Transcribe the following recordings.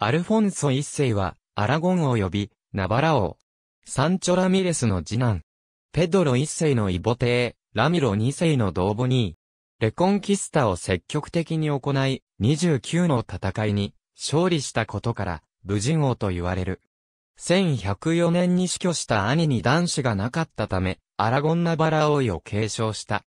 アルフォンソ一世は、アラゴン及び、ナバラ王。サンチョ・ラミレスの次男。ペドロ一世の異母帝、ラミロ二世の同母に、レコンキスタを積極的に行い、29の戦いに、勝利したことから、武人王と言われる。1104年に死去した兄に男子がなかったため、アラゴン・ナバラ王位を継承した。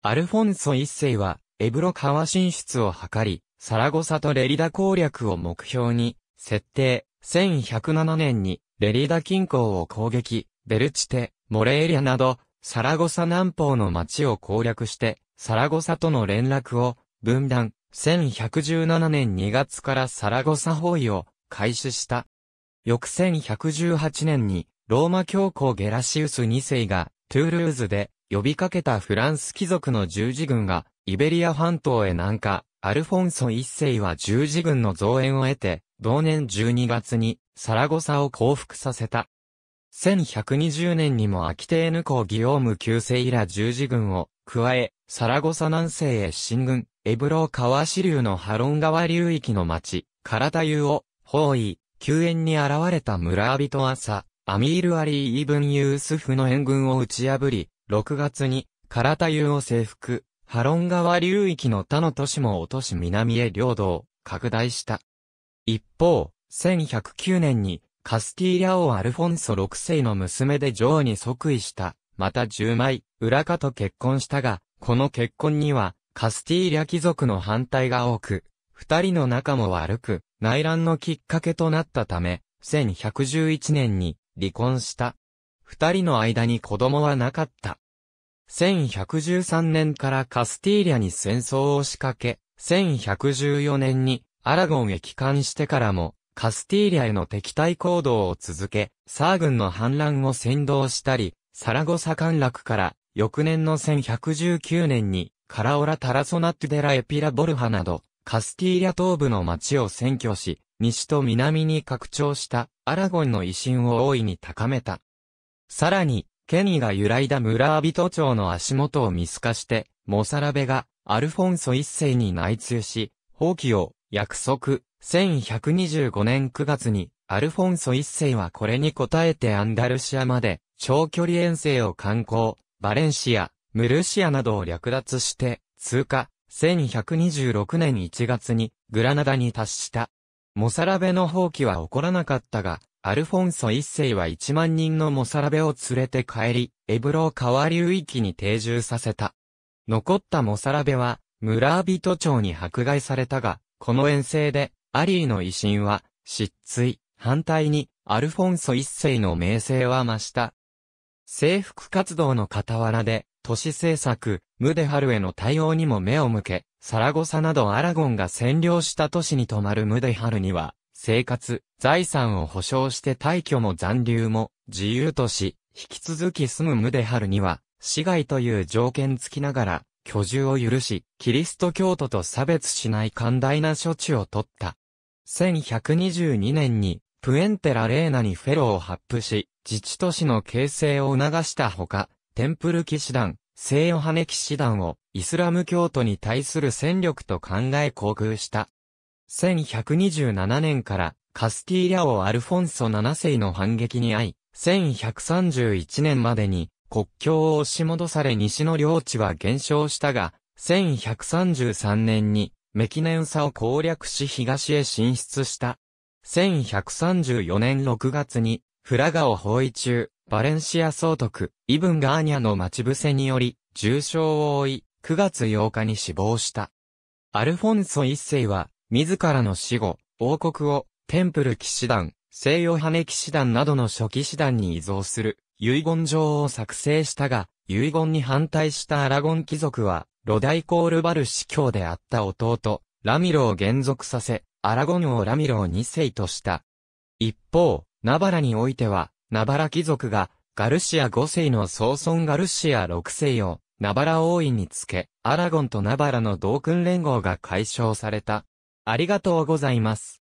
アルフォンソ一世は、エブロ川進出を図り、サラゴサとレリダ攻略を目標に、設定、1107年に、レリダ近郊を攻撃、ベルチテ、モレーリアなど、サラゴサ南方の町を攻略して、サラゴサとの連絡を、分断、1117年2月からサラゴサ包囲を開始した。翌1118年に、ローマ教皇ゲラシウス2世が、トゥールーズで、呼びかけたフランス貴族の十字軍が、イベリア半島へ南下、アルフォンソ一世は十字軍の増援を得て、同年12月にサラゴサを降伏させた。1120年にもアキテーヌ公ギオーム旧世以来十字軍を加え、サラゴサ南西へ進軍、エブロー川支流のハロン川流域の町、カラタユを包囲、救援に現れた村人朝、アミール・アリー・イーブン・ユースフの援軍を打ち破り、6月にカラタユを征服。ハロン川流域の他の都市も落とし南へ領土を拡大した。一方、1109年にカスティーリャ王アルフォンソ6世の娘で女王に即位した、また10枚、裏カと結婚したが、この結婚にはカスティーリャ貴族の反対が多く、二人の仲も悪く、内乱のきっかけとなったため、1111年に離婚した。二人の間に子供はなかった。1113年からカスティーリャに戦争を仕掛け、1114年にアラゴンへ帰還してからも、カスティーリャへの敵対行動を続け、サー軍の反乱を先導したり、サラゴサ陥落から翌年の1119年にカラオラ・タラソナットゥデラ・エピラ・ボルハなど、カスティーリャ東部の町を占拠し、西と南に拡張したアラゴンの威信を大いに高めた。さらに、ケニーが揺らいだ村人町の足元を見透かして、モサラベが、アルフォンソ一世に内通し、放棄を、約束、1125年9月に、アルフォンソ一世はこれに応えてアンダルシアまで、長距離遠征を観光、バレンシア、ムルシアなどを略奪して、通過、1126年1月に、グラナダに達した。モサラベの放棄は起こらなかったが、アルフォンソ一世は1万人のモサラベを連れて帰り、エブロー川流域に定住させた。残ったモサラベは、村人町に迫害されたが、この遠征で、アリーの威信は、失墜、反対に、アルフォンソ一世の名声は増した。征服活動の傍らで、都市政策、ムデハルへの対応にも目を向け、サラゴサなどアラゴンが占領した都市に泊まるムデハルには、生活、財産を保障して退去も残留も自由とし、引き続き住むムデハルには、死害という条件付きながら、居住を許し、キリスト教徒と差別しない寛大な処置を取った。1122年に、プエンテラレーナにフェロを発布し、自治都市の形成を促したほか、テンプル騎士団、聖ヨハネ騎士団を、イスラム教徒に対する戦力と考え航空した。1127年からカスティーリャ王アルフォンソ7世の反撃に遭い、1131年までに国境を押し戻され西の領地は減少したが、1133年にメキネウサを攻略し東へ進出した。1134年6月にフラガを包囲中、バレンシア総督、イブン・ガーニャの待ち伏せにより、重傷を負い、9月8日に死亡した。アルフォンソ一世は、自らの死後、王国を、テンプル騎士団、西洋羽騎士団などの初期士団に依存する、遺言状を作成したが、遺言に反対したアラゴン貴族は、ロダイコールバル司教であった弟、ラミロを現属させ、アラゴン王ラミロを2世とした。一方、ナバラにおいては、ナバラ貴族が、ガルシア5世の総孫ガルシア6世を、ナバラ王位につけ、アラゴンとナバラの同訓連合が解消された。ありがとうございます。